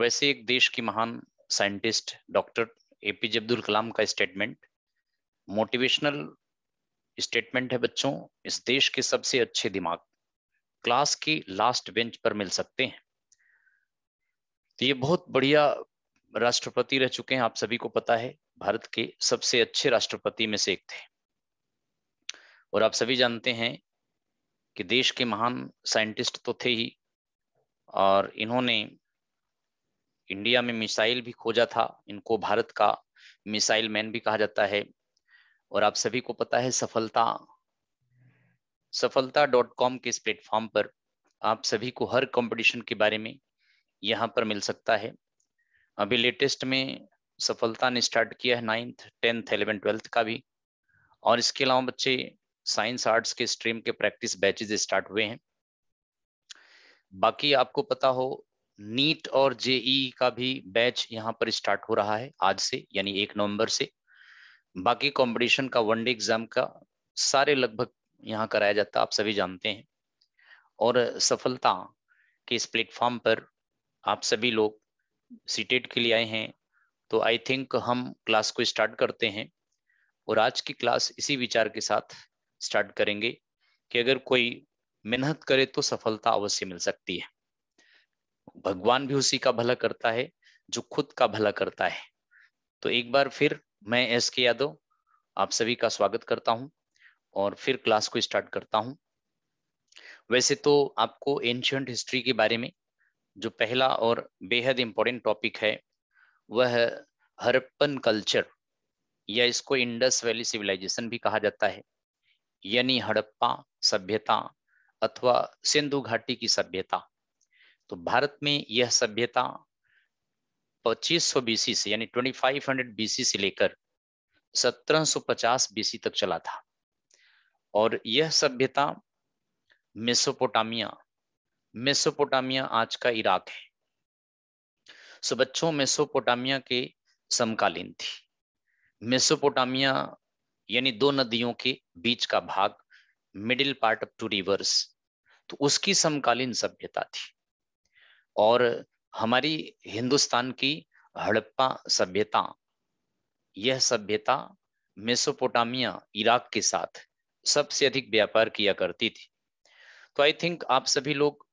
वैसे एक देश की महान scientist doctor APJ Abdul Kalam का स्टेटमेंट मोटिवेशनल स्टेटमेंट है बच्चों इस देश के सबसे अच्छे दिमाग क्लास की लास्ट बेंच पर मिल सकते हैं तो ये बहुत बढ़िया राष्ट्रपति रह चुके हैं आप सभी को पता है भारत के सबसे अच्छे राष्ट्रपति में से एक थे और आप सभी जानते हैं कि देश के महान साइंटिस्ट तो थे ही और इन्होंने इंडिया में मिसाइल भी खोजा था इनको भारत का मिसाइल मैन भी कहा जाता है और आप सभी को पता है सफलता सफलता डॉट कॉम के इस प्लेटफॉर्म पर आप सभी को हर कंपटीशन के बारे में यहाँ पर मिल सकता है अभी लेटेस्ट में सफलता ने स्टार्ट किया है नाइन्थ टेंथ एलेवन ट्वेल्थ का भी और इसके अलावा बच्चे साइंस आर्ट्स के स्ट्रीम के प्रैक्टिस बैचेज स्टार्ट हुए हैं बाकी आपको पता हो नीट और जेई का भी बैच यहाँ पर स्टार्ट हो रहा है आज से यानी एक नवंबर से बाकी कंपटीशन का वनडे एग्जाम का सारे लगभग यहाँ कराया जाता है आप सभी जानते हैं और सफलता के इस प्लेटफॉर्म पर आप सभी लोग सीटेट e के लिए आए हैं तो आई थिंक हम क्लास को स्टार्ट करते हैं और आज की क्लास इसी विचार के साथ स्टार्ट करेंगे कि अगर कोई मेहनत करे तो सफलता अवश्य मिल सकती है भगवान भी उसी का भला करता है जो खुद का भला करता है तो एक बार फिर मैं एस के यादव आप सभी का स्वागत करता हूं और फिर क्लास को स्टार्ट करता हूं वैसे तो आपको एंशियंट हिस्ट्री के बारे में जो पहला और बेहद इंपॉर्टेंट टॉपिक है वह हरप्पन कल्चर या इसको इंडस वैली सिविलाइजेशन भी कहा जाता है यानी हड़प्पा सभ्यता अथवा सिंधु घाटी की सभ्यता तो भारत में यह सभ्यता 2500 बीसी से यानी 2500 बीसी से लेकर 1750 बीसी तक चला था और यह सभ्यता मेसोपोटामिया मेसोपोटामिया आज का इराक है सो बच्चों मेसोपोटामिया के समकालीन थी मेसोपोटामिया यानी दो नदियों के बीच का भाग middle part of two rivers तो उसकी समकालीन सभ्यता थी और हमारी हिंदुस्तान की हड़प्पा सभ्यता यह सभ्यता मेसोपोटामिया इराक के साथ सबसे अधिक व्यापार किया करती थी तो आई थिंक आप सभी लोग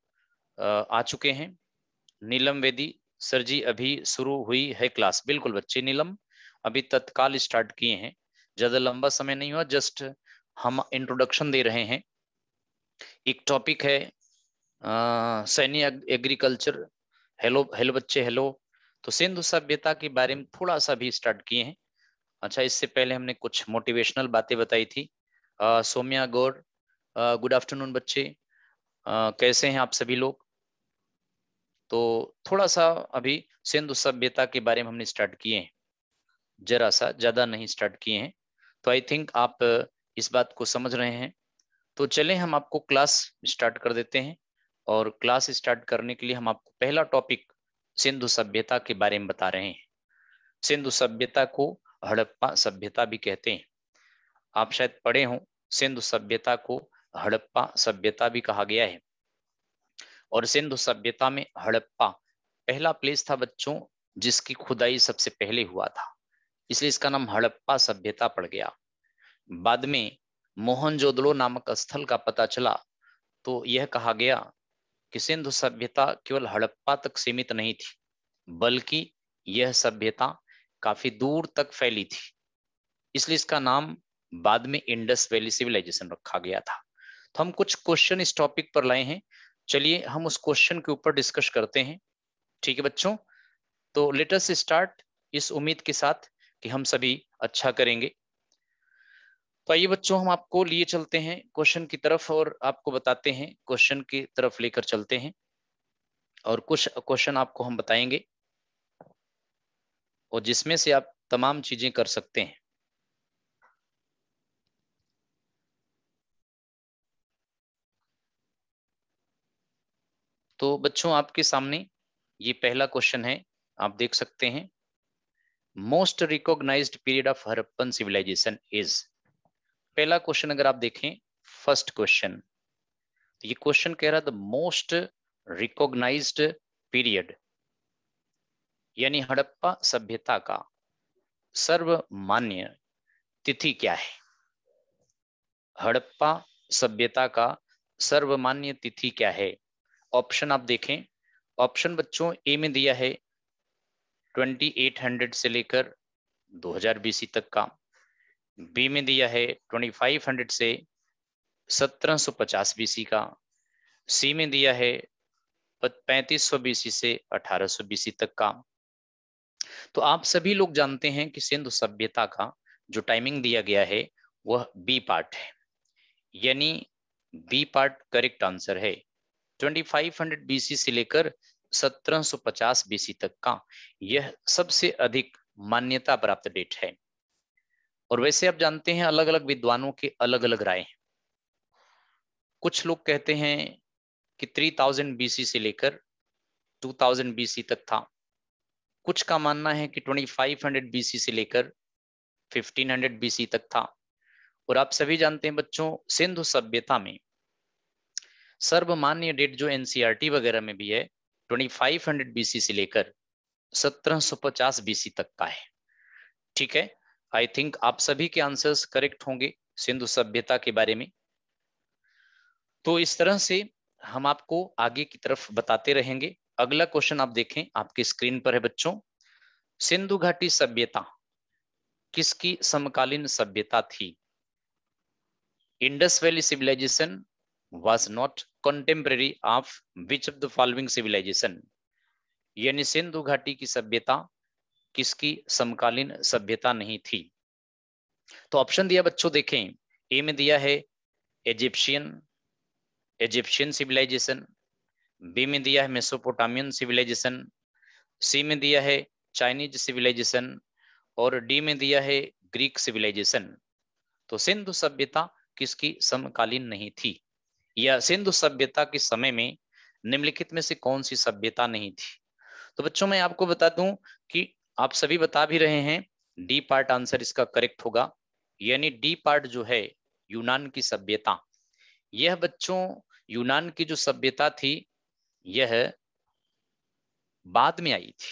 आ चुके हैं नीलम वेदी सर जी अभी शुरू हुई है क्लास बिल्कुल बच्चे नीलम अभी तत्काल स्टार्ट किए हैं ज्यादा लंबा समय नहीं हुआ जस्ट हम इंट्रोडक्शन दे रहे हैं एक टॉपिक है सैन्य एग्रीकल्चर हेलो हेलो बच्चे हेलो तो सिंधु सभ्यता के बारे में थोड़ा सा भी स्टार्ट किए हैं अच्छा इससे पहले हमने कुछ मोटिवेशनल बातें बताई थी सोम्या गौर गुड आफ्टरनून बच्चे आ, कैसे हैं आप सभी लोग तो थोड़ा सा अभी सिंधु सभ्यता के बारे में हमने स्टार्ट किए हैं जरा सा ज्यादा नहीं स्टार्ट किए हैं तो आई थिंक आप इस बात को समझ रहे हैं तो चले हम आपको क्लास स्टार्ट कर देते हैं और क्लास स्टार्ट करने के लिए हम आपको पहला टॉपिक सिंधु सभ्यता के बारे में बता रहे हैं सिंधु सभ्यता को हड़प्पा सभ्यता भी कहते हैं आप शायद पढ़े हों सिंधु सभ्यता को हड़प्पा सभ्यता भी कहा गया है और सिंधु सभ्यता में हड़प्पा पहला प्लेस था बच्चों जिसकी खुदाई सबसे पहले हुआ था इसलिए इसका नाम हड़प्पा सभ्यता पड़ गया बाद में मोहनजोदड़ो नामक स्थल का पता चला तो यह कहा गया कि सिंधु सभ्यता केवल हड़प्पा तक सीमित नहीं थी बल्कि यह सभ्यता काफी दूर तक फैली थी इसलिए इसका नाम बाद में इंडस वैली सिविलाइजेशन रखा गया था तो हम कुछ क्वेश्चन इस टॉपिक पर लाए हैं चलिए हम उस क्वेश्चन के ऊपर डिस्कस करते हैं ठीक है बच्चों तो लेटस स्टार्ट इस उम्मीद के साथ कि हम सभी अच्छा करेंगे तो आइए बच्चों हम आपको लिए चलते हैं क्वेश्चन की तरफ और आपको बताते हैं क्वेश्चन की तरफ लेकर चलते हैं और कुछ क्वेश्चन आपको हम बताएंगे और जिसमें से आप तमाम चीजें कर सकते हैं तो बच्चों आपके सामने ये पहला क्वेश्चन है आप देख सकते हैं most recognized period of Harappan civilization is पहला क्वेश्चन अगर आप देखें फर्स्ट क्वेश्चन ये क्वेश्चन कह रहा द मोस्ट रिकॉग्नाइज्ड पीरियड यानी हड़प्पा सभ्यता का सर्वमान्य तिथि क्या है हड़प्पा सभ्यता का सर्वमान्य तिथि क्या है ऑप्शन आप देखें ऑप्शन बच्चों ए में दिया है 2800 से लेकर 2000 बीसी तक का बी में दिया है 2500 से 1750 बीसी का सी में दिया है 3500 बीसी से 1800 बीसी तक का तो आप सभी लोग जानते हैं कि सिंधु सभ्यता का जो टाइमिंग दिया गया है वह बी पार्ट है यानी बी पार्ट करेक्ट आंसर है 2500 बीसी से लेकर 1750 बीसी तक का यह सबसे अधिक मान्यता प्राप्त डेट है और वैसे आप जानते हैं अलग अलग विद्वानों के अलग अलग राय हैं कुछ लोग कहते हैं कि 3000 बीसी से लेकर 2000 बीसी तक था कुछ का मानना है कि 2500 बीसी से लेकर 1500 बीसी तक था और आप सभी जानते हैं बच्चों सिंधु सभ्यता में सर्वमान्य डेट जो एनसीईआरटी e वगैरह में भी है 2500 बीसी से लेकर 1750 बीसी तक का है ठीक है आई थिंक आप सभी के आंसर्स करेक्ट होंगे सिंधु सभ्यता के बारे में तो इस तरह से हम आपको आगे की तरफ बताते रहेंगे अगला क्वेश्चन आप देखें आपके स्क्रीन पर है बच्चों सिंधु घाटी सभ्यता किसकी समकालीन सभ्यता थी Indus valley civilization was not contemporary of which of the following civilization यानी सिंधु घाटी की सभ्यता किसकी समकालीन सभ्यता नहीं थी तो ऑप्शन दिया बच्चों देखें ए में दिया है इजिप्शियन इजिप्शियन सिविलाइजेशन बी में दिया है मेसोपोटामियन सिविलाइजेशन सी में दिया है चाइनीज सिविलाइजेशन और डी में दिया है ग्रीक सिविलाइजेशन तो सिंधु सभ्यता किसकी समकालीन नहीं थी या सिंधु सभ्यता के समय में निम्नलिखित में से कौन सी सभ्यता नहीं थी तो बच्चों मैं आपको बता दूं कि आप सभी बता भी रहे हैं डी पार्ट आंसर इसका करेक्ट होगा यानी डी पार्ट जो है यूनान की सभ्यता यह बच्चों यूनान की जो सभ्यता थी यह बाद में आई थी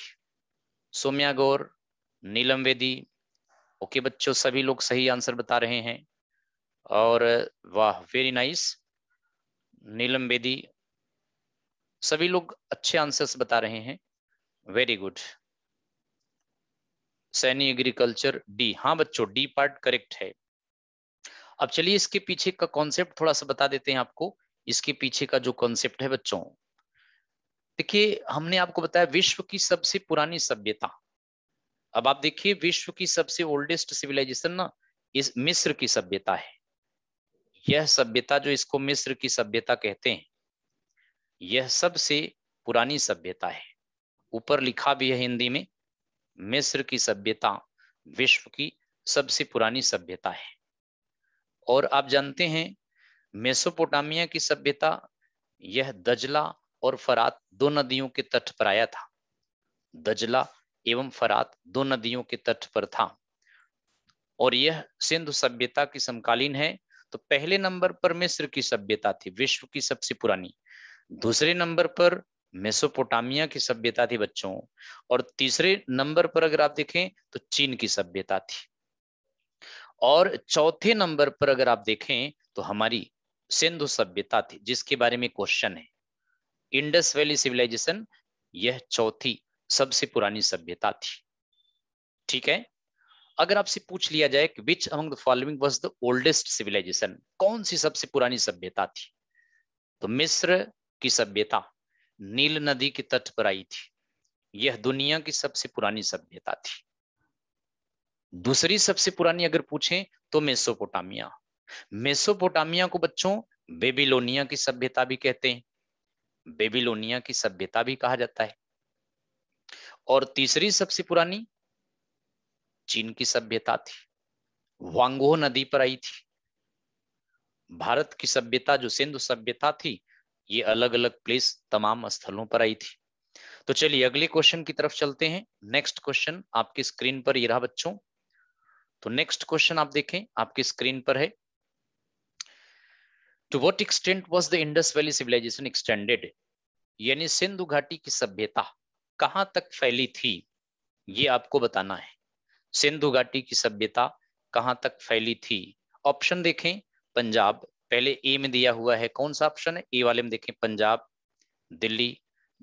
सोम्यागौर नीलम वेदी ओके बच्चों सभी लोग सही आंसर बता रहे हैं और वाह वेरी नाइस नीलम वेदी सभी लोग अच्छे आंसर्स बता रहे हैं very good Saini agriculture D हाँ बच्चों डी पार्ट करेक्ट है अब चलिए इसके पीछे का कॉन्सेप्ट थोड़ा सा बता देते हैं आपको इसके पीछे का जो कॉन्सेप्ट है बच्चों देखिए हमने आपको बताया विश्व की सबसे पुरानी सभ्यता अब आप देखिए विश्व की सबसे ओल्डेस्ट सिविलाइजेशन ना इस मिस्र की सभ्यता है यह सभ्यता जो इसको मिस्र की सभ्यता कहते हैं यह सबसे पुरानी सभ्यता है ऊपर लिखा भी है हिंदी में मिस्र की सभ्यता विश्व की सबसे पुरानी सभ्यता है और आप जानते हैं मेसोपोटामिया की सभ्यता यह दजला और फरात दो नदियों के तट पर आया था दजला एवं फरात दो नदियों के तट पर था और यह सिंधु सभ्यता की समकालीन है तो पहले नंबर पर मिस्र की सभ्यता थी विश्व की सबसे पुरानी दूसरे नंबर पर मेसोपोटामिया की सभ्यता थी बच्चों और तीसरे नंबर पर अगर आप देखें तो चीन की सभ्यता थी और चौथे नंबर पर अगर आप देखें तो हमारी सिंधु सभ्यता थी जिसके बारे में क्वेश्चन है इंडस वैली सिविलाइजेशन यह चौथी सबसे पुरानी सभ्यता थी ठीक है अगर आपसे पूछ लिया जाए कि which among the following was the oldest civilization कौन सी सबसे पुरानी सभ्यता थी तो मिस्र की सभ्यता नील नदी के तट पर आई थी यह दुनिया की सबसे पुरानी सभ्यता थी दूसरी सबसे पुरानी अगर पूछें तो मेसोपोटामिया मेसोपोटामिया को बच्चों बेबीलोनिया की सभ्यता भी कहते हैं बेबीलोनिया की सभ्यता भी कहा जाता है और तीसरी सबसे पुरानी चीन की सभ्यता थी वांगो नदी पर आई थी भारत की सभ्यता जो सिंधु सभ्यता थी ये अलग अलग प्लेस तमाम स्थलों पर आई थी तो चलिए अगले क्वेश्चन की तरफ चलते हैं नेक्स्ट क्वेश्चन आपकी स्क्रीन पर ये रहा बच्चों तो नेक्स्ट क्वेश्चन आप देखें आपकी स्क्रीन पर है to what extent was the Indus valley civilization extended यानी सिंधु घाटी की सभ्यता कहां तक फैली थी ये आपको बताना है सिंधु घाटी की सभ्यता कहां तक फैली थी ऑप्शन देखें पंजाब पहले ए में दिया हुआ है कौन सा ऑप्शन है ए वाले में देखें पंजाब दिल्ली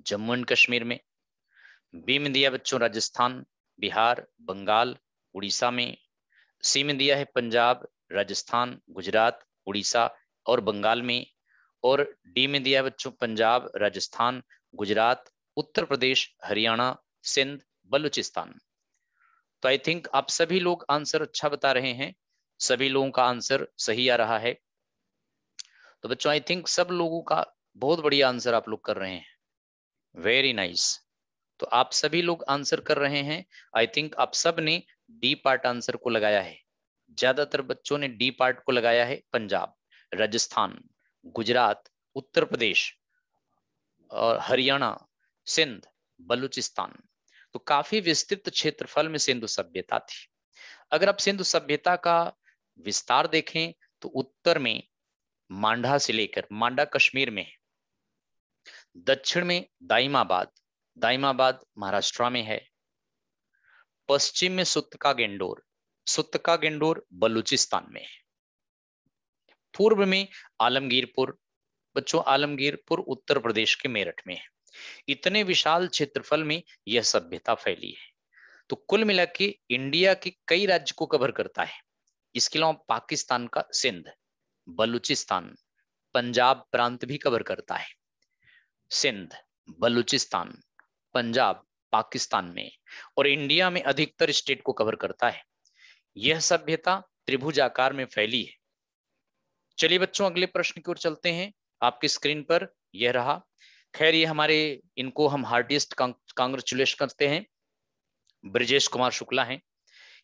जम्मू एंड कश्मीर में बी में दिया बच्चों राजस्थान बिहार बंगाल उड़ीसा में सी में दिया है पंजाब राजस्थान गुजरात उड़ीसा और बंगाल में और डी में दिया है बच्चों पंजाब राजस्थान गुजरात उत्तर प्रदेश हरियाणा सिंध बलूचिस्तान तो आई थिंक आप सभी लोग आंसर अच्छा बता रहे हैं सभी लोगों का आंसर सही आ रहा है तो बच्चों आई थिंक सब लोगों का बहुत बढ़िया आंसर आप लोग कर रहे हैं वेरी नाइस nice. तो आप सभी लोग आंसर कर रहे हैं आई थिंक आप सब ने डी पार्ट आंसर को लगाया है ज्यादातर बच्चों ने डी पार्ट को लगाया है पंजाब राजस्थान गुजरात उत्तर प्रदेश और हरियाणा सिंध बलूचिस्तान तो काफी विस्तृत क्षेत्रफल में सिंधु सभ्यता थी अगर आप सिंधु सभ्यता का विस्तार देखें तो उत्तर में मांडा से लेकर मांडा कश्मीर में है दक्षिण में दाइमाबाद दाइमाबाद महाराष्ट्र में है पश्चिम में सुतका गेंडोर सुतका गेंडोर बलूचिस्तान में है पूर्व में आलमगीरपुर बच्चों आलमगीरपुर उत्तर प्रदेश के मेरठ में है इतने विशाल क्षेत्रफल में यह सभ्यता फैली है तो कुल मिला के इंडिया के कई राज्य को कवर करता है इसके अलावा पाकिस्तान का सिंध बलूचिस्तान पंजाब प्रांत भी कवर करता है सिंध बलूचिस्तान पंजाब पाकिस्तान में और इंडिया में अधिकतर स्टेट को कवर करता है यह सभ्यता त्रिभुजाकार में फैली है चलिए बच्चों अगले प्रश्न की ओर चलते हैं आपकी स्क्रीन पर यह रहा खैर ये हमारे इनको हम हार्डिएस्ट कांग्रेचुलेशन करते हैं ब्रजेश कुमार शुक्ला हैं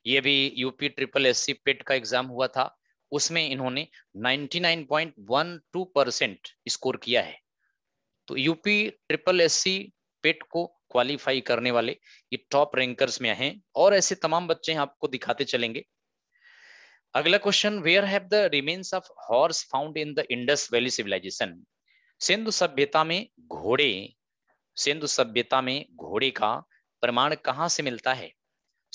ये भी यूपी ट्रिपल एससी पेट का एग्जाम हुआ था उसमें इन्होंने 99.12 परसेंट स्कोर किया है तो यूपी ट्रिपल एस पेट को क्वालिफाई करने वाले ये टॉप रैंकर्स में हैं और ऐसे तमाम बच्चे आपको दिखाते चलेंगे अगला question where have the remains of horse found in the Indus valley civilization Sindhu सभ्यता में घोड़े सिंधु सभ्यता में घोड़े का प्रमाण कहाँ से मिलता है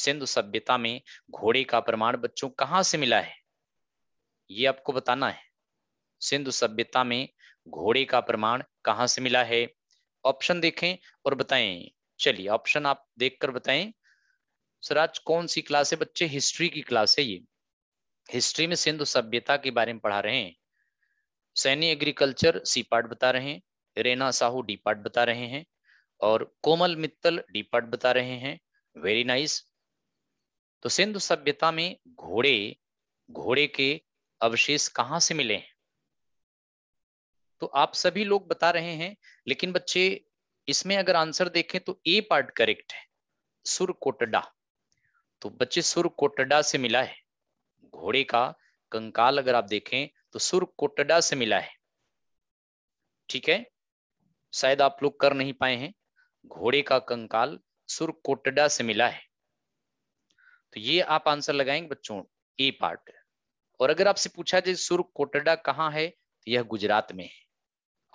सिंधु सभ्यता में घोड़े का प्रमाण बच्चों कहाँ से मिला है ये आपको बताना है सिंधु सभ्यता में घोड़े का प्रमाण कहाँ से मिला है ऑप्शन देखें और बताएं चलिए ऑप्शन आप देखकर बताएं सर आज कौन सी क्लास है बच्चे हिस्ट्री की क्लास है ये हिस्ट्री में सिंधु सभ्यता के बारे में पढ़ा रहे हैं सैनी एग्रीकल्चर सी पार्ट बता रहे हैं रेना साहू डी पार्ट बता रहे हैं और कोमल मित्तल डी पार्ट बता रहे हैं वेरी नाइस तो सिंधु सभ्यता में घोड़े घोड़े के अवशेष कहाँ से मिले तो आप सभी लोग बता रहे हैं लेकिन बच्चे इसमें अगर आंसर देखें तो ए पार्ट करेक्ट है सुर कोटडा तो बच्चे सुर कोटडा से मिला है घोड़े का कंकाल अगर आप देखें तो सुर कोटडा से मिला है ठीक है शायद आप लोग कर नहीं पाए हैं घोड़े का कंकाल सुर कोटडा से मिला है तो ये आप आंसर लगाएंगे बच्चों ए पार्ट और अगर आपसे पूछा जाए सुर कोटडा कहाँ है तो यह गुजरात में है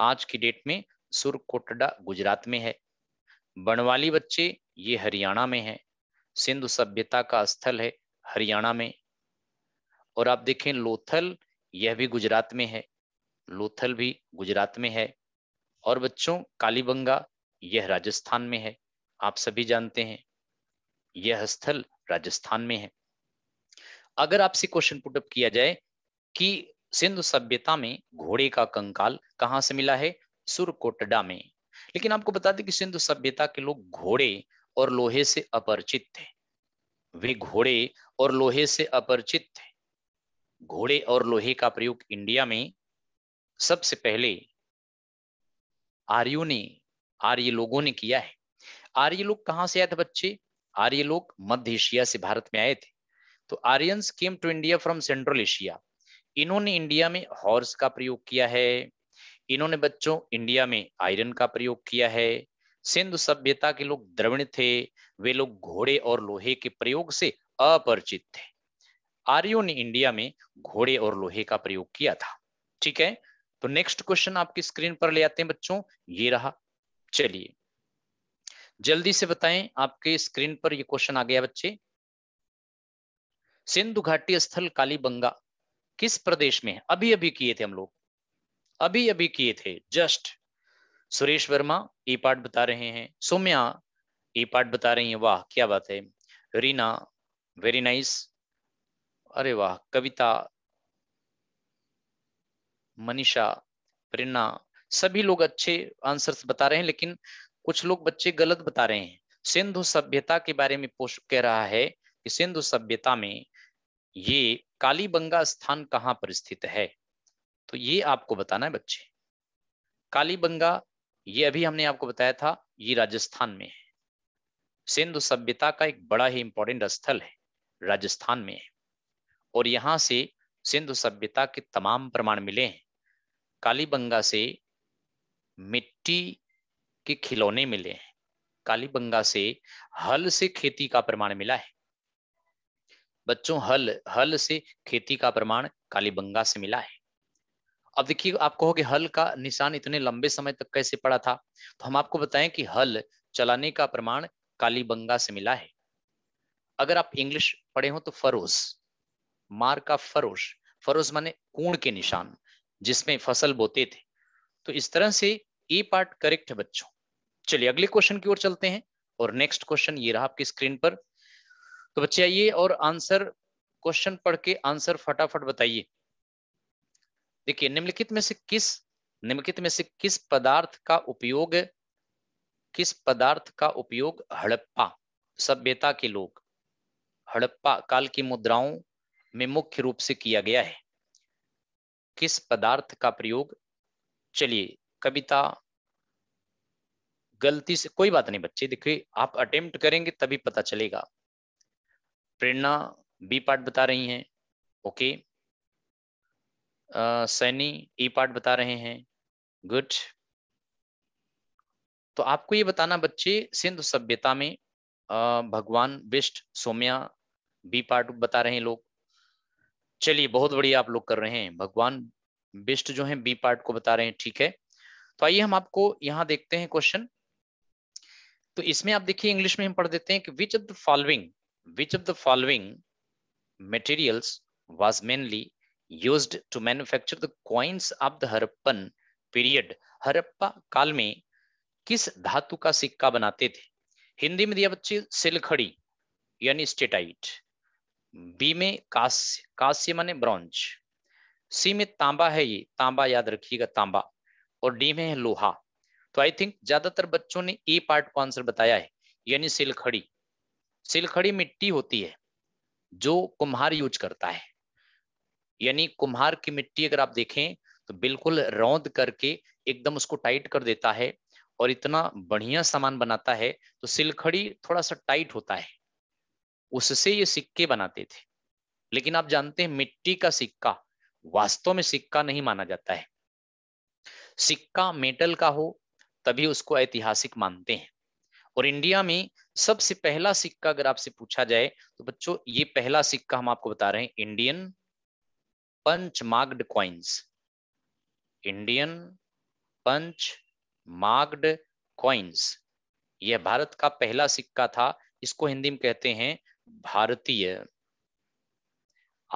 आज की डेट में सुर कोटडा गुजरात में है बनवाली बच्चे ये हरियाणा में है सिंधु सभ्यता का स्थल है हरियाणा में और आप देखें लोथल यह भी गुजरात में है लोथल भी गुजरात में है और बच्चों कालीबंगा यह राजस्थान में है आप सभी जानते हैं यह स्थल राजस्थान में है अगर आपसे क्वेश्चन पुटअप किया जाए कि सिंधु सभ्यता में घोड़े का कंकाल कहां से मिला है सुरकोटडा में लेकिन आपको बता दें कि सिंधु सभ्यता के लोग घोड़े और लोहे से अपरिचित थे वे घोड़े और लोहे से अपरिचित थे घोड़े और लोहे का प्रयोग इंडिया में सबसे पहले आर्यों ने आर्य लोगों ने किया है आर्य लोग कहां से आए थे बच्चे आर्य लोग मध्य एशिया से भारत में आए थे तो Aryan came to India from central Asia इन्होंने इंडिया में हॉर्स का प्रयोग किया है इन्होंने बच्चों इंडिया में आयरन का प्रयोग किया है सिंधु सभ्यता के लोग द्रविण थे वे लोग घोड़े और लोहे के प्रयोग से अपरिचित थे आर्यो ने इंडिया में घोड़े और लोहे का प्रयोग किया था ठीक है तो नेक्स्ट क्वेश्चन आपकी स्क्रीन पर ले आते हैं बच्चों ये रहा चलिए जल्दी से बताएं आपके स्क्रीन पर ये क्वेश्चन आ गया बच्चे सिंधु घाटी स्थल कालीबंगा किस प्रदेश में है अभी अभी किए थे हम लोग अभी अभी किए थे just Suresh Verma E part बता रहे हैं सोम्या ई पार्ट बता रही है वाह क्या बात है रीना वेरी नाइस अरे वाह कविता मनीषा प्रेरणा सभी लोग अच्छे आंसर्स बता रहे हैं लेकिन कुछ लोग बच्चे गलत बता रहे हैं सिंधु सभ्यता के बारे में पोस्ट कह रहा है कि सिंधु सभ्यता में ये कालीबंगा स्थान कहाँ पर स्थित है तो ये आपको बताना है बच्चे कालीबंगा ये अभी हमने आपको बताया था ये राजस्थान में है सिंधु सभ्यता का एक बड़ा ही इंपॉर्टेंट स्थल है राजस्थान में है और यहाँ से सिंधु सभ्यता के तमाम प्रमाण मिले हैं कालीबंगा से मिट्टी के खिलौने मिले हैं कालीबंगा से हल से खेती का प्रमाण मिला है बच्चों हल हल से खेती का प्रमाण कालीबंगा से मिला है अब देखिए आप कहो कि हल का निशान इतने लंबे समय तक कैसे पड़ा था तो हम आपको बताएं कि हल चलाने का प्रमाण कालीबंगा से मिला है अगर आप इंग्लिश पढ़े हो तो फरोज मार का फरोश फरोज माने कूण के निशान जिसमें फसल बोते थे तो इस तरह से ये पार्ट करेक्ट है बच्चों चलिए अगले क्वेश्चन की ओर चलते हैं और नेक्स्ट क्वेश्चन ये रहा आपकी स्क्रीन पर तो बच्चे आइए और आंसर क्वेश्चन पढ़ के आंसर फटाफट बताइए देखिए निम्नलिखित में से किस निम्नलिखित में से किस पदार्थ का उपयोग किस पदार्थ का उपयोग हड़प्पा सभ्यता के लोग हड़प्पा काल की मुद्राओं में मुख्य रूप से किया गया है किस पदार्थ का प्रयोग चलिए कविता गलती से कोई बात नहीं बच्चे देखिए आप अटेम्प्ट करेंगे तभी पता चलेगा प्रेरणा बी पार्ट बता रही हैं okay Saini E e part बता रहे हैं गुड तो आपको ये बताना बच्चे सिंधु सभ्यता में भगवान बिष्ट सोम्या बी पार्ट बता रहे हैं लोग चलिए बहुत बढ़िया आप लोग कर रहे हैं भगवान बिष्ट जो है बी पार्ट को बता रहे हैं ठीक है तो आइए हम आपको यहां देखते हैं क्वेश्चन तो इसमें आप देखिए इंग्लिश में हम पढ़ देते हैं कि which of the following Which of the following materials was mainly used to manufacture the coins of the Harappan period? Harappa काल में किस धातु का सिक्का बनाते थे हिंदी में दिया बच्चे सिलखड़ी यानी स्टेटाइट बी में कास्य कास्य माने ब्रॉन्ज सी में तांबा है ये तांबा याद रखिएगा तांबा और डी में है लोहा तो आई थिंक ज्यादातर बच्चों ने ए पार्ट को आंसर बताया है यानी सिलखड़ी सिलखड़ी मिट्टी होती है जो कुम्हार यूज करता है यानी कुम्हार की मिट्टी अगर आप देखें तो बिल्कुल रौंद करके एकदम उसको टाइट कर देता है और इतना बढ़िया सामान बनाता है तो सिलखड़ी थोड़ा सा टाइट होता है उससे ये सिक्के बनाते थे लेकिन आप जानते हैं मिट्टी का सिक्का वास्तव में सिक्का नहीं माना जाता है सिक्का मेटल का हो तभी उसको ऐतिहासिक मानते हैं और इंडिया में सबसे पहला सिक्का अगर आपसे पूछा जाए तो बच्चों ये पहला सिक्का हम आपको बता रहे हैं Indian punch marked coins Indian punch marked coins यह भारत का पहला सिक्का था इसको हिंदी में कहते हैं भारतीय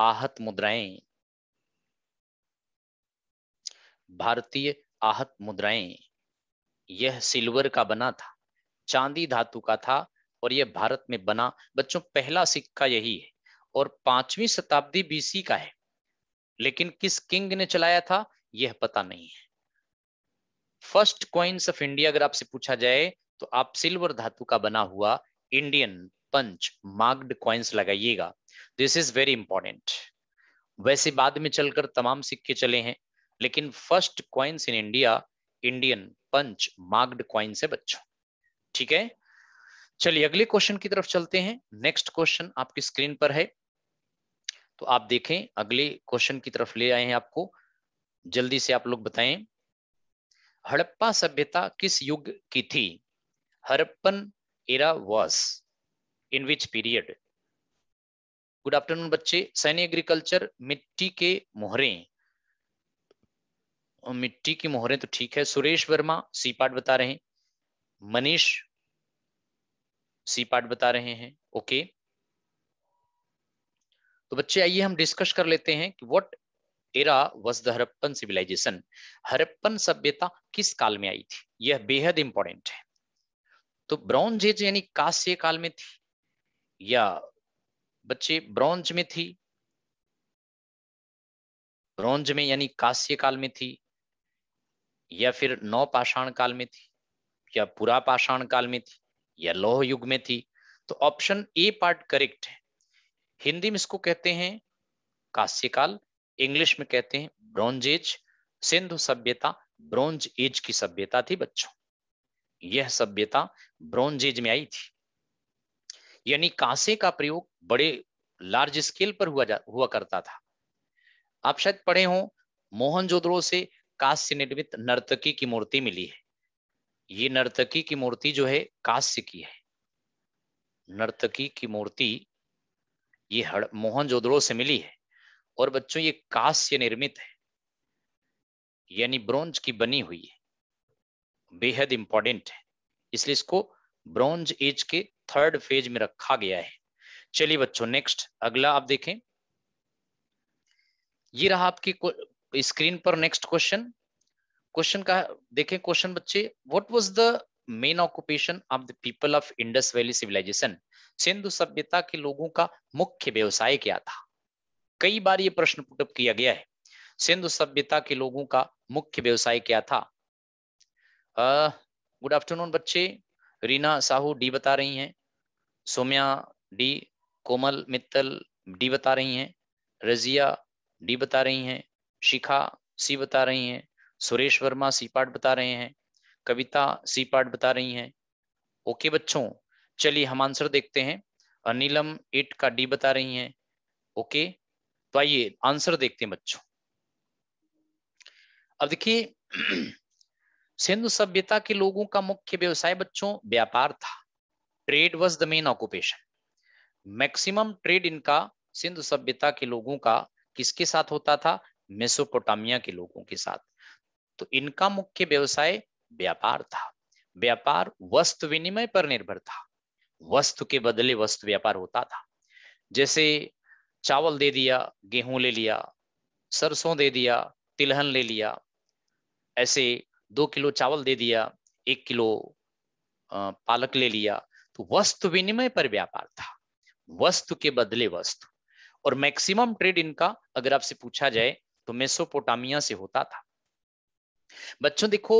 आहत मुद्राएं भारतीय आहत मुद्राएं यह सिल्वर का बना था चांदी धातु का था और यह भारत में बना बच्चों पहला सिक्का यही है और पांचवी शताब्दी बीसी का है लेकिन किस किंग ने चलाया था यह पता नहीं है फर्स्ट क्वाइंस ऑफ इंडिया अगर आपसे पूछा जाए तो आप सिल्वर धातु का बना हुआ इंडियन पंच मार्क्ड क्वाइंस लगाइएगा दिस इज वेरी इंपॉर्टेंट वैसे बाद में चलकर तमाम सिक्के चले हैं लेकिन first coins in India Indian punch marked coins है बच्चों ठीक है चलिए अगले क्वेश्चन की तरफ चलते हैं नेक्स्ट क्वेश्चन आपकी स्क्रीन पर है तो आप देखें अगले क्वेश्चन की तरफ ले आए हैं आपको जल्दी से आप लोग बताएं हड़प्पा सभ्यता किस युग की थी Harappan era was in which period good afternoon बच्चे सैन्य एग्रीकल्चर मिट्टी के मोहरे मिट्टी की मोहरे तो ठीक है सुरेश वर्मा सी पार्ट बता रहे हैं मनीष सी पार्ट बता रहे हैं ओके तो बच्चे आइए हम डिस्कस कर लेते हैं कि what era was the Harappan civilization Harappan सभ्यता किस काल में आई थी यह बेहद इंपॉर्टेंट है तो ब्रॉन्ज एज यानी कांस्य काल में थी या बच्चे ब्रॉन्ज में थी ब्रॉन्ज में यानी कांस्य काल में थी या फिर नौ पाषाण काल में थी क्या पूरा पाषाण काल में थी या लौह युग में थी तो ऑप्शन ए पार्ट करेक्ट है हिंदी में इसको कहते हैं कांस्य काल इंग्लिश में कहते हैं ब्रॉन्ज एज सिंधु सभ्यता ब्रॉन्ज एज की सभ्यता थी बच्चों यह सभ्यता ब्रॉन्ज एज में आई थी यानी कांसे का प्रयोग बड़े लार्ज स्केल पर हुआ जा हुआ करता था आप शायद पढ़े हो मोहनजोदड़ो से कांस्य निर्मित नर्तकी की मूर्ति मिली है ये नर्तकी की मूर्ति जो है कांस्य की है नर्तकी की मूर्ति ये हड़ मोहन जोदड़ो से मिली है और बच्चों ये कांस्य निर्मित है यानी ब्रोंज की बनी हुई है बेहद इंपॉर्टेंट है इसलिए इसको ब्रोंज एज के थर्ड फेज में रखा गया है चलिए बच्चों नेक्स्ट अगला आप देखें ये रहा आपकी स्क्रीन पर नेक्स्ट क्वेश्चन क्वेश्चन का देखें क्वेश्चन बच्चे what was the main occupation of the people of Indus valley civilization Sindhu सभ्यता के लोगों का मुख्य व्यवसाय क्या था कई बार ये प्रश्न पुटअप किया गया है सिंधु सभ्यता के लोगों का मुख्य व्यवसाय क्या था गुड आफ्टरनून बच्चे रीना साहू डी बता रही हैं सोम्या डी कोमल मित्तल डी बता रही हैं रजिया डी बता रही हैं शिखा सी बता रही हैं सुरेश वर्मा सी पार्ट बता रहे हैं कविता सी पार्ट बता रही हैं ओके बच्चों चलिए हम आंसर देखते हैं अनिलम एट का डी बता रही हैं ओके तो आइए आंसर देखते हैं बच्चों अब देखिए सिंधु सभ्यता के लोगों का मुख्य व्यवसाय बच्चों व्यापार था trade was the main occupation maximum trade इनका सिंधु सभ्यता के लोगों का किसके साथ होता था मेसोपोटामिया के लोगों के साथ तो इनका मुख्य व्यवसाय व्यापार था व्यापार वस्तु विनिमय पर निर्भर था वस्तु के बदले वस्तु व्यापार होता था जैसे चावल दे दिया गेहूं ले लिया सरसों दे दिया तिलहन ले लिया ऐसे दो किलो चावल दे दिया एक किलो पालक ले लिया तो वस्तु विनिमय पर व्यापार था वस्तु के बदले वस्तु और मैक्सिमम ट्रेड इनका अगर आपसे पूछा जाए तो मेसोपोटामिया से होता था बच्चों देखो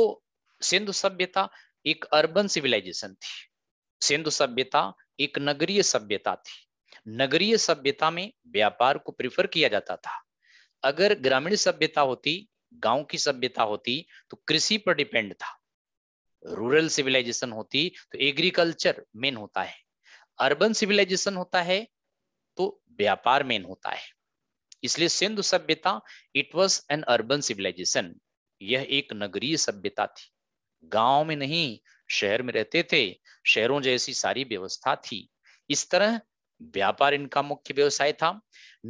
सिंधु सभ्यता एक अर्बन सिविलाइजेशन थी सिंधु सभ्यता एक नगरीय सभ्यता थी नगरीय सभ्यता में व्यापार को प्रिफर किया जाता था अगर ग्रामीण सभ्यता होती गांव की सभ्यता होती तो कृषि पर डिपेंड था रूरल सिविलाइजेशन होती तो एग्रीकल्चर मेन होता है अर्बन सिविलाइजेशन होता है तो व्यापार मेन होता है इसलिए सिंधु सभ्यता it was an urban civilization यह एक नगरीय सभ्यता थी गांव में नहीं शहर में रहते थे शहरों जैसी सारी व्यवस्था थी इस तरह व्यापार इनका मुख्य व्यवसाय था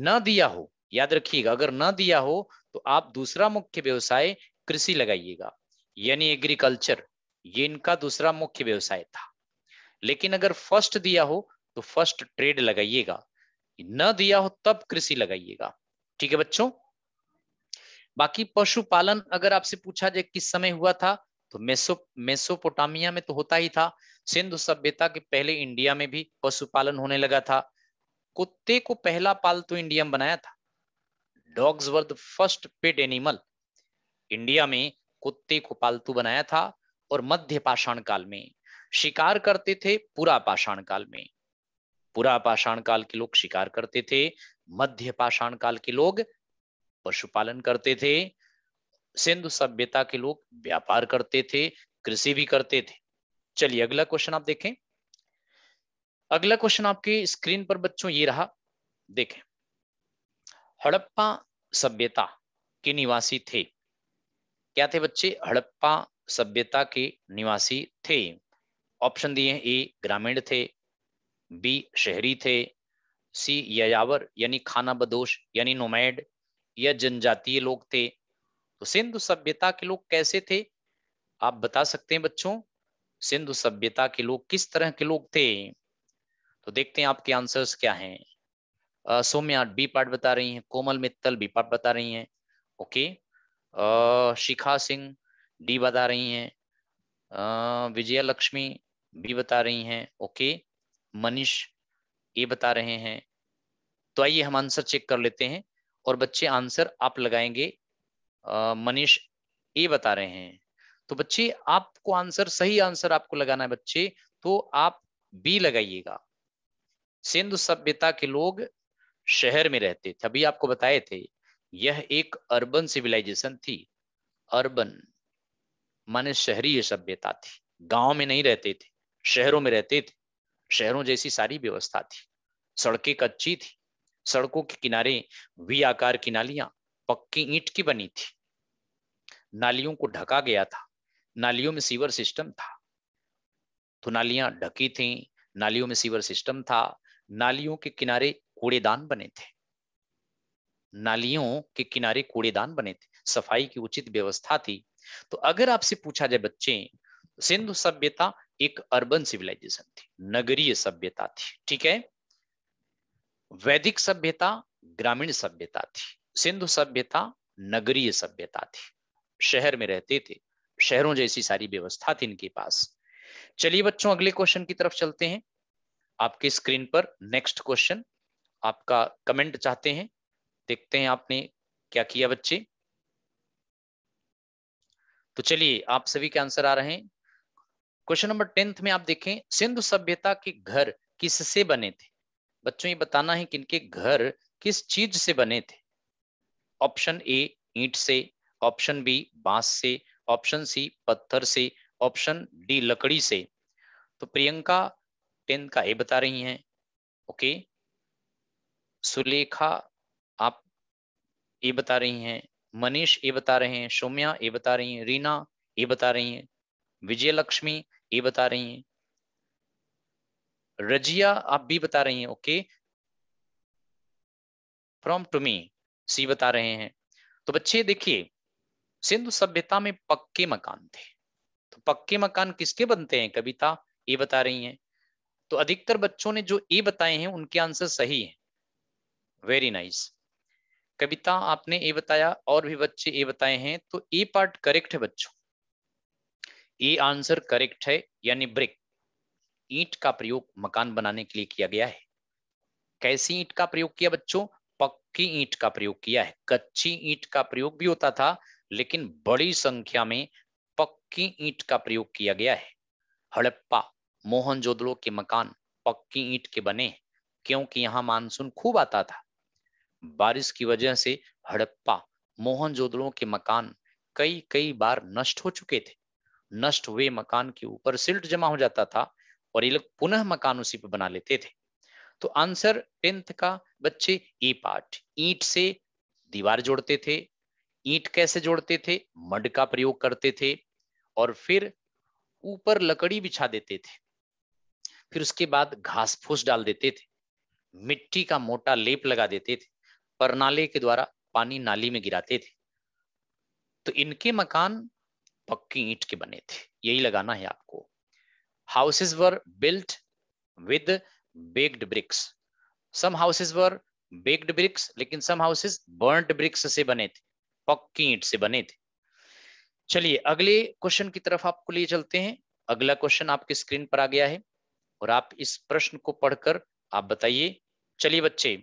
न दिया हो याद रखिएगा अगर न दिया हो तो आप दूसरा मुख्य व्यवसाय कृषि लगाइएगा यानी एग्रीकल्चर ये इनका दूसरा मुख्य व्यवसाय था लेकिन अगर फर्स्ट दिया हो तो फर्स्ट ट्रेड लगाइएगा न दिया हो तब कृषि लगाइएगा ठीक है बच्चों बाकी पशुपालन अगर आपसे पूछा जाए किस समय हुआ था तो मेसो मेसोपोटामिया में तो होता ही था सिंधु सभ्यता के पहले इंडिया में भी पशुपालन होने लगा था कुत्ते को पहला पालतू तो बनाया था dogs were the first pet animal India में कुत्ते को पालतू बनाया था और मध्य पाषाण काल में शिकार करते थे पूरा पाषाण काल में पूरा पाषाण काल के लोग शिकार करते थे मध्य पाषाण काल के लोग पशुपालन करते थे सिंधु सभ्यता के लोग व्यापार करते थे कृषि भी करते थे चलिए अगला क्वेश्चन आप देखें अगला क्वेश्चन आपके स्क्रीन पर बच्चों ये रहा देखें हड़प्पा सभ्यता के निवासी थे क्या थे बच्चे हड़प्पा सभ्यता के निवासी थे ऑप्शन दिए ए ग्रामीण थे बी शहरी थे सी यावर यानी खाना बदोश यानी नोमैड या जनजातीय लोग थे तो सिंधु सभ्यता के लोग कैसे थे आप बता सकते हैं बच्चों सिंधु सभ्यता के लोग किस तरह के लोग थे तो देखते हैं आपके आंसर्स क्या हैं सोम्याट बी पार्ट बता रही हैं कोमल मित्तल बी पार्ट बता रही हैं ओके शिखा सिंह डी बता रही हैं विजया लक्ष्मी बी बता रही हैं ओके मनीष ए बता रहे हैं तो आइए हम आंसर चेक कर लेते हैं और बच्चे आंसर आप लगाएंगे मनीष ए बता रहे हैं तो बच्चे आपको आंसर सही आंसर आपको लगाना है बच्चे तो आप बी लगाइएगा सिंधु सभ्यता के लोग शहर में रहते थे अभी आपको बताए थे यह एक अर्बन सिविलाइजेशन थी अर्बन माने शहरी सभ्यता थी गांव में नहीं रहते थे शहरों में रहते थे शहरों जैसी सारी व्यवस्था थी सड़कें कच्ची थी सड़कों के किनारे वी आकार की नालियां पक्की ईंट की बनी थी नालियों को ढका गया था नालियों में सीवर सिस्टम था तो नालियां ढकी थी नालियों में सीवर सिस्टम था नालियों के किनारे कूड़ेदान बने थे नालियों के किनारे कूड़ेदान बने थे सफाई की उचित व्यवस्था थी तो अगर आपसे पूछा जाए बच्चे सिंधु सभ्यता एक अर्बन सिविलाइजेशन थी नगरीय सभ्यता थी ठीक है वैदिक सभ्यता ग्रामीण सभ्यता थी सिंधु सभ्यता नगरीय सभ्यता थी शहर में रहते थे शहरों जैसी सारी व्यवस्था थी इनके पास चलिए बच्चों अगले क्वेश्चन की तरफ चलते हैं आपके स्क्रीन पर नेक्स्ट क्वेश्चन आपका कमेंट चाहते हैं देखते हैं आपने क्या किया बच्चे तो चलिए आप सभी के आंसर आ रहे हैं क्वेश्चन नंबर टेंथ में आप देखें सिंधु सभ्यता के घर किससे बने थे बच्चों ये बताना है कि इनके घर किस चीज से बने थे ऑप्शन ए ईंट से ऑप्शन बी बांस से ऑप्शन सी पत्थर से ऑप्शन डी लकड़ी से तो प्रियंका टेंथ का ए बता रही हैं ओके सुलेखा आप ए बता रही हैं मनीष ए बता रहे हैं सोम्या ए बता रही हैं रीना ए बता रही हैं विजय लक्ष्मी ए बता रही हैं रजिया आप बी बता रही हैं okay from to me C बता रहे हैं तो बच्चे देखिए सिंधु सभ्यता में पक्के मकान थे तो पक्के मकान किसके बनते हैं कविता ए बता रही हैं तो अधिकतर बच्चों ने जो ए बताए हैं उनके आंसर सही है वेरी नाइस कविता आपने ए बताया और भी बच्चे ए बताए हैं तो ए पार्ट करेक्ट है बच्चों ए आंसर करेक्ट है यानी ब्रिक ईंट का प्रयोग मकान बनाने के लिए किया गया है कैसी ईंट का प्रयोग किया बच्चों पक्की ईंट का प्रयोग किया है कच्ची ईंट का प्रयोग भी होता था लेकिन बड़ी संख्या में पक्की ईंट का प्रयोग किया गया है हड़प्पा मोहनजोदड़ो के मकान पक्की ईंट के बने क्योंकि यहाँ मानसून खूब आता था बारिश की वजह से हड़प्पा मोहनजोदड़ो के मकान कई कई बार नष्ट हो चुके थे नष्ट हुए मकान के ऊपर सिल्ट जमा हो जाता था और ये लोग पुनः मकान उसी पर बना लेते थे तो आंसर टेंथ का बच्चे ई पार्ट ईट से दीवार जोड़ते थे ईट कैसे जोड़ते थे मड का प्रयोग करते थे और फिर ऊपर लकड़ी बिछा देते थे फिर उसके बाद घास फूस डाल देते थे मिट्टी का मोटा लेप लगा देते थे परनाले के द्वारा पानी नाली में गिराते थे तो इनके मकान पक्की ईंट के बने थे यही लगाना है आपको houses were built with baked bricks some houses were baked bricks लेकिन some houses burnt bricks se बने थे pakki ईंट se bane the चलिए अगले क्वेश्चन की तरफ आपको लिए चलते हैं अगला क्वेश्चन आपके स्क्रीन पर आ गया है और आप इस प्रश्न को पढ़कर आप बताइए चलिए बच्चे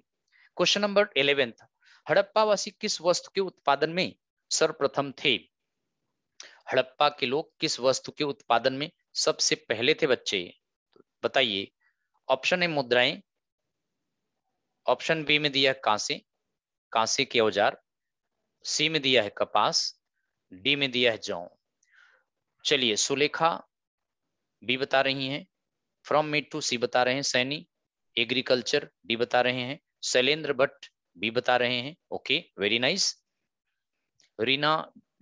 क्वेश्चन नंबर इलेवेंथ हड़प्पा वासी किस वस्तु के उत्पादन में सर्वप्रथम थे हड़प्पा के लोग किस वस्तु के उत्पादन में सबसे पहले थे बच्चे तो बताइए ऑप्शन है मुद्राएं ऑप्शन बी में दिया कांसे कांसे के औजार सी में दिया है कपास डी में दिया है जौ चलिए सुलेखा बी बता रही हैं फ्रॉम मिड टू सी बता रहे हैं सैनी एग्रीकल्चर डी बता रहे हैं शैलेंद्र भट्ट बी बता रहे हैं okay very nice Reena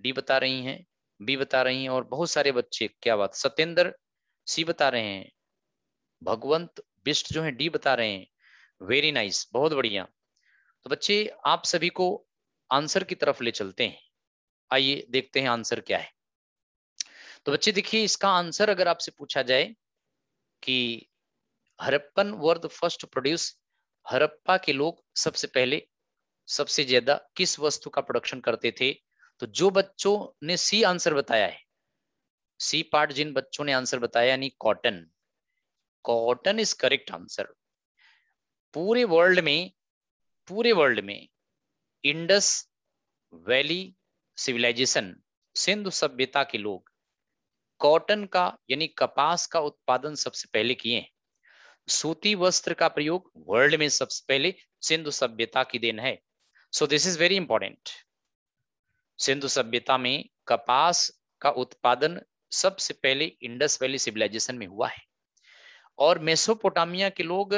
D बता रही हैं बी बता रही हैं और बहुत सारे बच्चे क्या बात सत्येंद्र सी बता रहे हैं भगवंत बिस्ट जो है डी बता रहे हैं वेरी नाइस बहुत बढ़िया तो बच्चे आप सभी को आंसर की तरफ ले चलते हैं आइए देखते हैं आंसर क्या है तो बच्चे देखिए इसका आंसर अगर आपसे पूछा जाए कि Harappan were first produce Harappa के लोग सबसे पहले सबसे ज्यादा किस वस्तु का प्रोडक्शन करते थे तो जो बच्चों ने सी आंसर बताया है सी पार्ट जिन बच्चों ने आंसर बताया यानी cotton cotton is correct answer पूरे वर्ल्ड में पूरे वर्ल्ड में इंडस वैली सिविलाइजेशन सिंधु सभ्यता के लोग कॉटन का यानी कपास का उत्पादन सबसे पहले किए सूती वस्त्र का प्रयोग वर्ल्ड में सबसे पहले सिंधु सभ्यता की देन है so this is very important Sindhu सभ्यता में कपास का उत्पादन सबसे पहले इंडस वैली सिविलाइजेशन में हुआ है और मेसोपोटामिया के लोग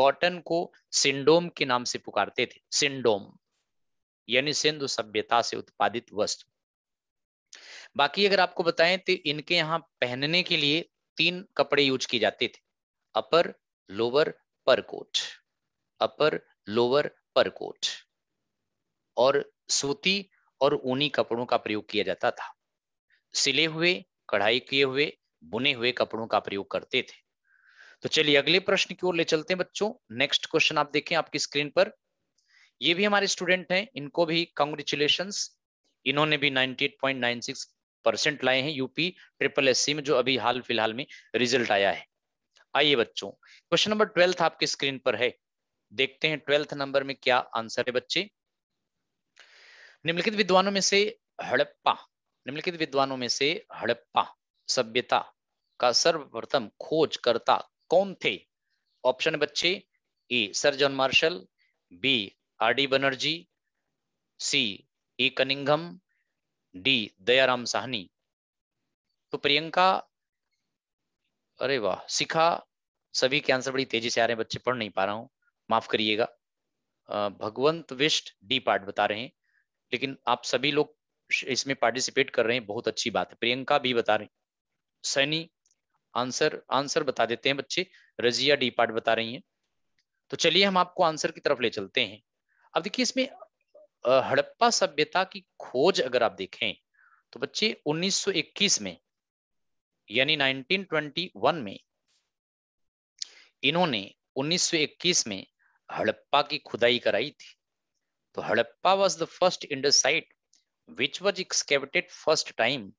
कॉटन को सिंडोम के नाम से पुकारते थे सिंडोम यानी सिंधु सभ्यता से उत्पादित वस्तु बाकी अगर आपको बताएं तो इनके यहाँ पहनने के लिए तीन कपड़े यूज किए जाते थे अपर लोअर पर कोट अपर लोअर पर कोट और सूती और ऊनी कपड़ों का प्रयोग किया जाता था सिले हुए कढ़ाई किए हुए बुने हुए कपड़ों का प्रयोग करते थे तो चलिए अगले प्रश्न की ओर ले चलते हैं बच्चों नेक्स्ट क्वेश्चन आप देखें आपकी स्क्रीन पर ये भी हमारे स्टूडेंट हैं इनको भी कॉन्ग्रेचुलेशन इन्होंने भी 98.96 परसेंट लाए हैं यूपी ट्रिपल एससी में जो अभी हाल फिलहाल में रिजल्ट आया है आइए बच्चों क्वेश्चन नंबर ट्वेल्थ आपके स्क्रीन पर है देखते हैं ट्वेल्थ नंबर में क्या आंसर है बच्चे निम्नलिखित विद्वानों में से हड़प्पा निम्नलिखित विद्वानों में से हड़प्पा सभ्यता का सर्वप्रथम खोजकर्ता कौन थे ऑप्शन बच्चे A sir John Marshall B R D Banerjee C A Cunningham D Dayaram Sahni तो प्रियंका अरे वाह सिखा सभी के आंसर बड़ी तेजी से आ रहे हैं बच्चे पढ़ नहीं पा रहा हूं माफ करिएगा भगवंत विष्ट डी पार्ट बता रहे हैं लेकिन आप सभी लोग इसमें पार्टिसिपेट कर रहे हैं बहुत अच्छी बात है प्रियंका भी बता रही सैनी आंसर आंसर बता देते हैं बच्चे रजिया डी पार्ट बता रही हैं तो चलिए हम आपको आंसर की तरफ ले चलते हैं अब देखिए इसमें हड़प्पा सभ्यता की खोज अगर आप देखें तो बच्चे 1921 में यानी 1921 में इन्होंने 1921 में हड़प्पा की खुदाई कराई थी तो Harappa was the first Indus site which was excavated first time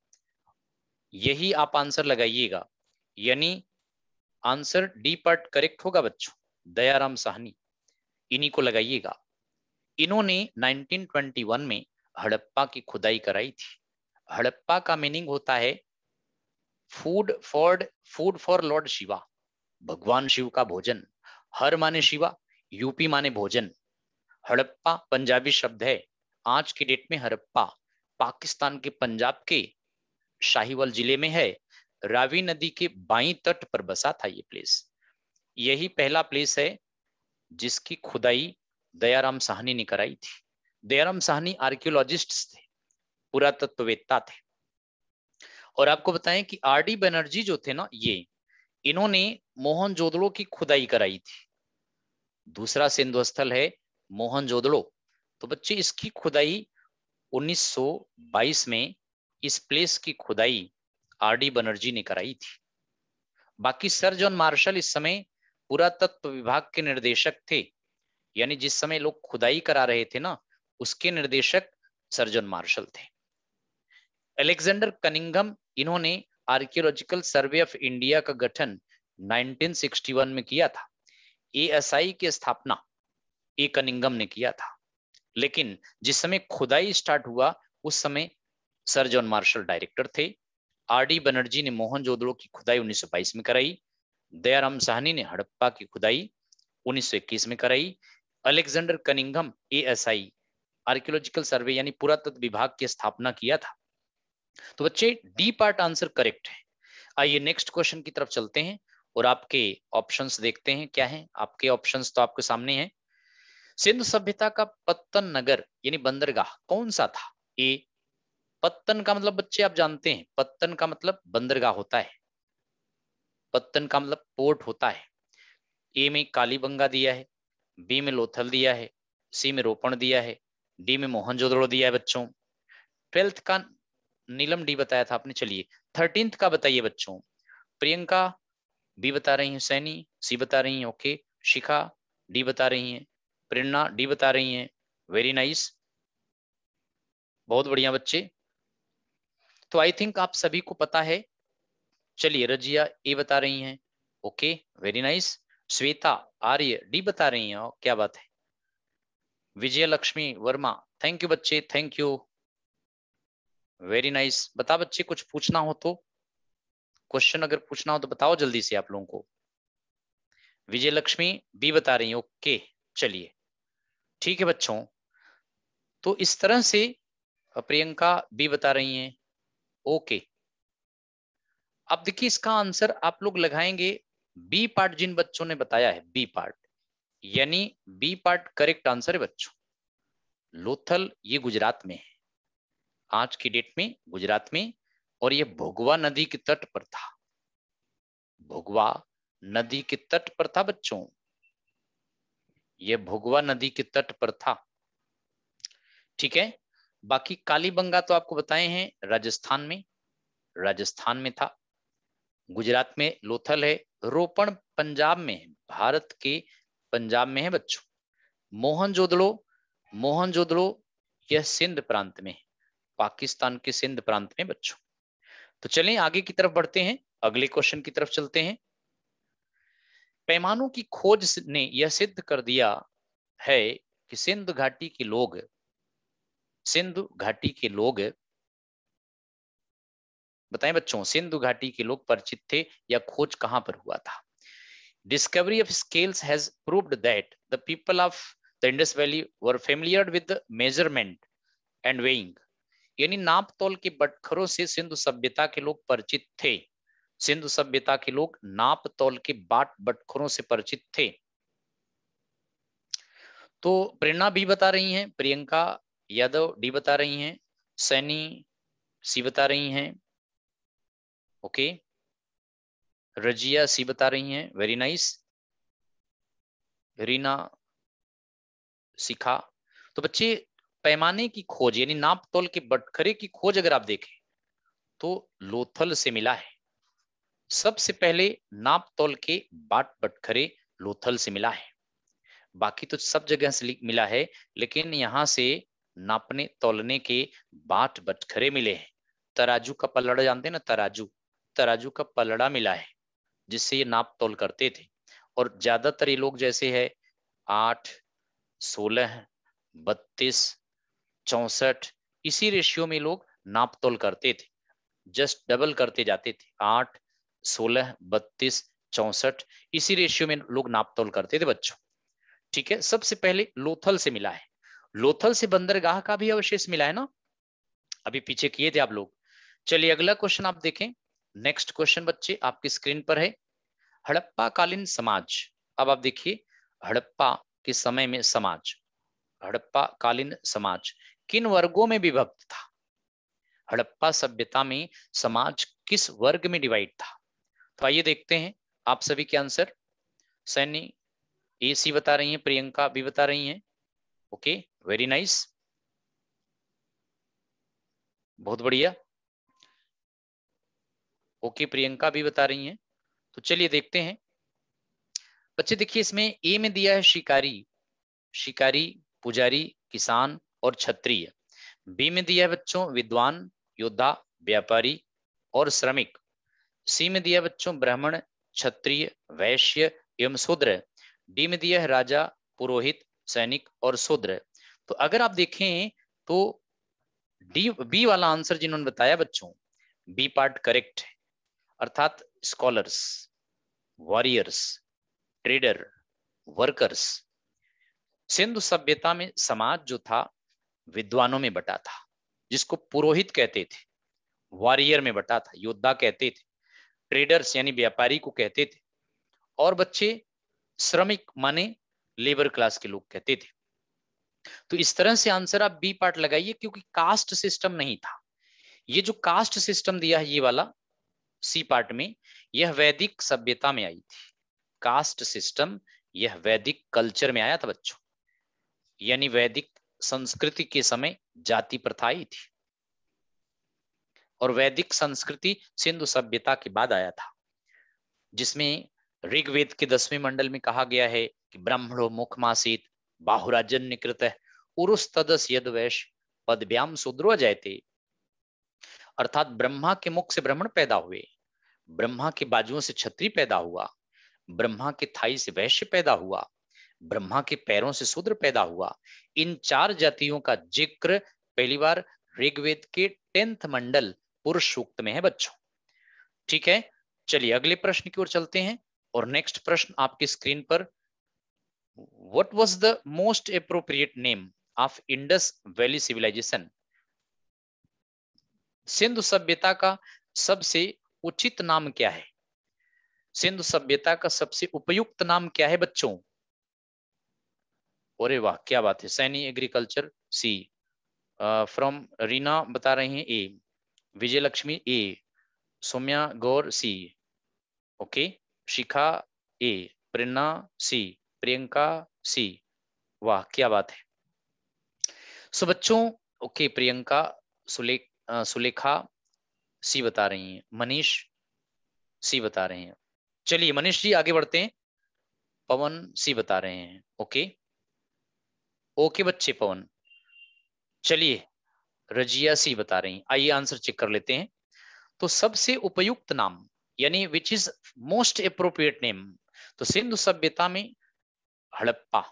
यही आप आंसर लगाइएगा यानी आंसर डी पार्ट करेक्ट होगा बच्चों दयाराम साहनी इन्हीं को लगाइएगा इन्होंने 1921 में हड़प्पा की खुदाई कराई थी हड़प्पा का मीनिंग होता है food for food for lord Shiva भगवान शिव का भोजन हर माने शिवा यूपी माने भोजन हड़प्पा पंजाबी शब्द है आज के डेट में हड़प्पा पाकिस्तान के पंजाब के शाहीवाल जिले में है रावी नदी के बाई तट पर बसा था ये प्लेस यही पहला प्लेस है जिसकी खुदाई दयाराम साहनी ने कराई थी दयाराम साहनी आर्कियोलॉजिस्ट थे पुरातत्ववेत्ता थे और आपको बताएं कि आर डी बनर्जी जो थे ना ये इन्होंने मोहन जोदड़ो की खुदाई कराई थी दूसरा सिंधु स्थल है मोहन जोदड़ो तो बच्चे इसकी खुदाई 1922 में इस प्लेस की खुदाई आर डी बनर्जी ने कराई थी बाकी सर जॉन मार्शल इस समय पुरातत्व विभाग के निर्देशक थे यानी जिस समय लोग खुदाई करा रहे थे ना उसके निर्देशक सर जॉन मार्शल थे अलेक्जेंडर कनिंगम इन्होंने आर्कियोलॉजिकल सर्वे ऑफ इंडिया का गठन 1961 में किया था एएसआई की स्थापना ए कनिंगम ने किया था लेकिन जिस समय खुदाई स्टार्ट हुआ उस समय सर जॉन मार्शल डायरेक्टर थे आर डी बनर्जी ने मोहन जोदड़ो की खुदाई 1922 में कराई दयाराम साहनी ने हड़प्पा की खुदाई 1921 में कराई Alexander Cunningham S I archaeological survey यानी पुरातत्व विभाग की स्थापना किया था तो बच्चे डी पार्ट आंसर करेक्ट है आइए नेक्स्ट क्वेश्चन की तरफ चलते हैं और आपके ऑप्शंस देखते हैं क्या हैं आपके ऑप्शंस तो आपके सामने हैं सिंधु सभ्यता का पत्तन नगर यानी बंदरगाह कौन सा था ए पत्तन का मतलब बच्चे आप जानते हैं पत्तन का मतलब बंदरगाह होता है पत्तन का मतलब पोर्ट होता है ए में कालीबंगा दिया है बी में लोथल दिया है सी में रोपण दिया है डी में मोहनजोदड़ो दिया है बच्चों ट्वेल्थ का नीलम डी बताया था आपने चलिए थर्टींथ का बताइए बच्चों प्रियंका बी बता रही हैं सैनी सी बता रही हैं ओके शिखा डी बता रही हैं प्रेरणा डी बता रही हैं वेरी नाइस बहुत बढ़िया बच्चे तो आई थिंक आप सभी को पता है चलिए रजिया ए बता रही हैं okay very nice Shweta Arya D बता रही हैं क्या बात है विजय लक्ष्मी वर्मा थैंक यू बच्चे थैंक यू वेरी नाइस बता बच्चे कुछ पूछना हो तो क्वेश्चन अगर पूछना हो तो बताओ जल्दी से आप लोगों को विजय लक्ष्मी बी बता रही हैं ओके चलिए ठीक है बच्चों तो इस तरह से प्रियंका भी बता रही हैं ओके अब देखिए इसका आंसर आप लोग लगाएंगे बी पार्ट जिन बच्चों ने बताया है बी पार्ट यानी बी पार्ट करेक्ट आंसर है बच्चों लोथल ये गुजरात में है आज की डेट में गुजरात में और ये भोगवा नदी के तट पर था भोगवा नदी के तट पर था बच्चों ये भोगवा नदी के तट पर था ठीक है बाकी कालीबंगा तो आपको बताए हैं राजस्थान में राजस्थान में था गुजरात में लोथल है रोपण पंजाब में है भारत के पंजाब में है बच्चों मोहनजोदड़ो मोहनजोदड़ो यह सिंध प्रांत में है पाकिस्तान के सिंध प्रांत में बच्चों तो चलिए आगे की तरफ बढ़ते हैं अगले क्वेश्चन की तरफ चलते हैं पैमानों की खोज ने यह सिद्ध कर दिया है कि सिंधु घाटी के लोग सिंधु घाटी के लोग बताएं बच्चों सिंधु घाटी के लोग परिचित थे या खोज कहां पर हुआ था discovery of scales has proved that the people of the Indus valley were familiar with measurement and weighing यानी नाप तोल के बटखरों से सिंधु सभ्यता के लोग परिचित थे सिंधु सभ्यता के लोग नाप तौल के बाट बटखरों से परिचित थे तो प्रेरणा भी बता रही हैं प्रियंका यादव डी बता रही हैं सैनी सी बता रही हैं ओके रजिया सी बता रही हैं वेरी नाइस रीना सिखा तो बच्चे पैमाने की खोज यानी नाप तोल के बटखरे की खोज अगर आप देखें तो लोथल से मिला है सबसे पहले नाप तोल के बाट बटखरे लोथल से मिला है बाकी तो सब जगह से मिला है लेकिन यहाँ से नापने तोलने के बाट बटखरे मिले हैं तराजू का पलड़ा जानते हैं ना तराजू तराजू का पलड़ा मिला है जिससे ये नाप तोल करते थे और ज्यादातर ये लोग जैसे है आठ सोलह बत्तीस चौसठ इसी रेशियो में लोग नाप तोल करते थे जस्ट डबल करते जाते थे आठ सोलह बत्तीस चौसठ इसी रेशियो में लोग नापतोल करते थे बच्चों ठीक है सबसे पहले लोथल से मिला है लोथल से बंदरगाह का भी अवशेष मिला है ना अभी पीछे किए थे आप लोग चलिए अगला क्वेश्चन आप देखें नेक्स्ट क्वेश्चन बच्चे आपकी स्क्रीन पर है हड़प्पा कालीन समाज अब आप देखिए हड़प्पा के समय में समाज हड़प्पा कालीन समाज किन वर्गों में विभक्त था हड़प्पा सभ्यता में समाज किस वर्ग में डिवाइड था तो आइए देखते हैं आप सभी के आंसर सैनी ए सी बता रही हैं प्रियंका भी बता रही हैं ओके वेरी नाइस बहुत बढ़िया ओके प्रियंका भी बता रही हैं तो चलिए देखते हैं बच्चे देखिए इसमें ए में दिया है शिकारी शिकारी पुजारी किसान और क्षत्रिय बी में दिया है बच्चों विद्वान योद्धा व्यापारी और श्रमिक सी में दिया बच्चों ब्राह्मण क्षत्रिय वैश्य एवं शूद्र डी में दिया है राजा पुरोहित सैनिक और शूद्र तो अगर आप देखें तो डी बी वाला आंसर जिन्होंने बताया बच्चों बी पार्ट करेक्ट है अर्थात scholars warriors trader workers Sindhu सभ्यता में समाज जो था विद्वानों में बटा था जिसको पुरोहित कहते थे वॉरियर में बटा था योद्धा कहते थे ट्रेडर्स यानी व्यापारी को कहते थे और बच्चे श्रमिक माने लेबर क्लास के लोग कहते थे तो इस तरह से आंसर आप बी पार्ट लगाइए क्योंकि कास्ट सिस्टम नहीं था ये जो कास्ट सिस्टम दिया है ये वाला सी पार्ट में यह वैदिक सभ्यता में आई थी कास्ट सिस्टम यह वैदिक कल्चर में आया था बच्चों यानी वैदिक संस्कृति के समय जाति प्रथा आई थी और वैदिक संस्कृति सिंधु सभ्यता के बाद आया था जिसमें ऋग्वेद के दसवीं मंडल में कहा गया है कि ब्राह्मणो मुख मासित बाहुराजन निकृत तदस पदव्याम सुद्रो जायते अर्थात ब्रह्मा के मुख से ब्राह्मण पैदा हुए ब्रह्मा के बाजुओं से छत्री पैदा हुआ ब्रह्मा के थाई से वैश्य पैदा हुआ ब्रह्मा के पैरों से शूद्र पैदा हुआ इन चार जातियों का जिक्र पहली बार ऋग्वेद के टेंथ मंडल पुरुष सूक्त में है बच्चों ठीक है चलिए अगले प्रश्न की ओर चलते हैं और नेक्स्ट प्रश्न आपकी स्क्रीन पर what was the most appropriate name of Indus valley civilization Sindhu सभ्यता का सबसे उचित नाम क्या है सिंधु सभ्यता का सबसे उपयुक्त नाम क्या है बच्चों अरे वाह क्या बात है Saini agriculture C from Reena बता रहे हैं ए Vijayalakshmi A. Somya Gaur C. Okay. Shikha A. Prerna C. Priyanka C. वाह क्या बात है सो so, बच्चों ओके प्रियंका सुले सुलेखा सी बता रही हैं मनीष सी बता रहे हैं चलिए मनीष जी आगे बढ़ते हैं पवन सी बता रहे हैं ओके ओके बच्चे पवन चलिए रजिया सी बता रही आइए आंसर चेक कर लेते हैं तो सबसे उपयुक्त नाम यानी which is most appropriate name तो सिंधु सभ्यता में हड़प्पा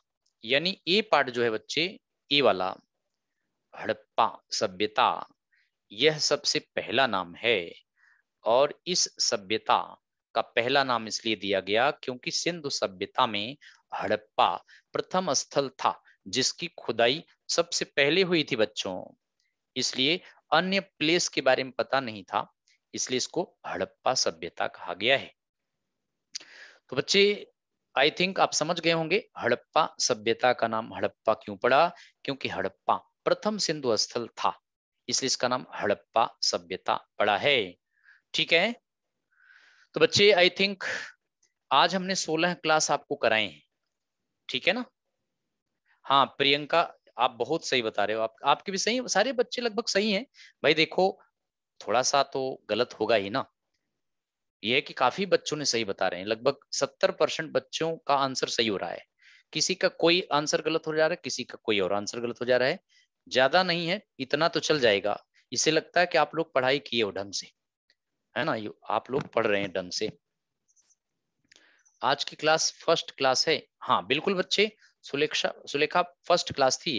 यानी ए पार्ट जो है बच्चे ए वाला हड़प्पा सभ्यता यह सबसे पहला नाम है और इस सभ्यता का पहला नाम इसलिए दिया गया क्योंकि सिंधु सभ्यता में हड़प्पा प्रथम स्थल था जिसकी खुदाई सबसे पहले हुई थी बच्चों इसलिए अन्य प्लेस के बारे में पता नहीं था इसलिए इसको हड़प्पा सभ्यता कहा गया है तो बच्चे आई थिंक आप समझ गए होंगे हड़प्पा सभ्यता का नाम हड़प्पा क्यों पड़ा क्योंकि हड़प्पा प्रथम सिंधु स्थल था इसलिए इसका नाम हड़प्पा सभ्यता पड़ा है ठीक है तो बच्चे आई थिंक आज हमने 16 क्लास आपको कराए हैं ठीक है ना हाँ प्रियंका आप बहुत सही बता रहे हो आप आपके भी सही सारे बच्चे लगभग सही हैं भाई देखो थोड़ा सा तो गलत होगा ही ना यह कि काफी बच्चों ने सही बता रहे हैं लगभग सत्तर परसेंट बच्चों का आंसर सही हो रहा है किसी का कोई आंसर गलत हो जा रहा है किसी का कोई और आंसर गलत हो जा रहा है ज्यादा नहीं है इतना तो चल जाएगा इसे लगता है कि आप लोग पढ़ाई किए हो ढंग से है ना आप लोग पढ़ रहे हैं ढंग से आज की क्लास फर्स्ट क्लास है हाँ बिल्कुल बच्चे सुलेखा सुलेखा फर्स्ट क्लास थी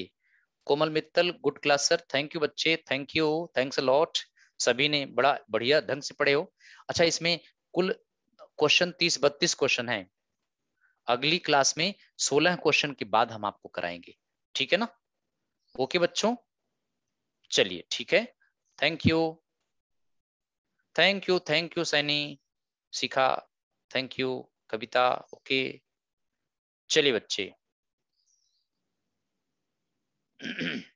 Komal Mittal good class sir thank you बच्चे thank you thanks a lot सभी ने बड़ा बढ़िया ढंग से पढ़े हो अच्छा इसमें कुल क्वेश्चन तीस बत्तीस क्वेश्चन है अगली क्लास में सोलह क्वेश्चन के बाद हम आपको कराएंगे ठीक है ना ओके बच्चों चलिए ठीक है thank you thank you thank you Saini Shikha thank you Kavita okay चलिए बच्चे Mm-hmm.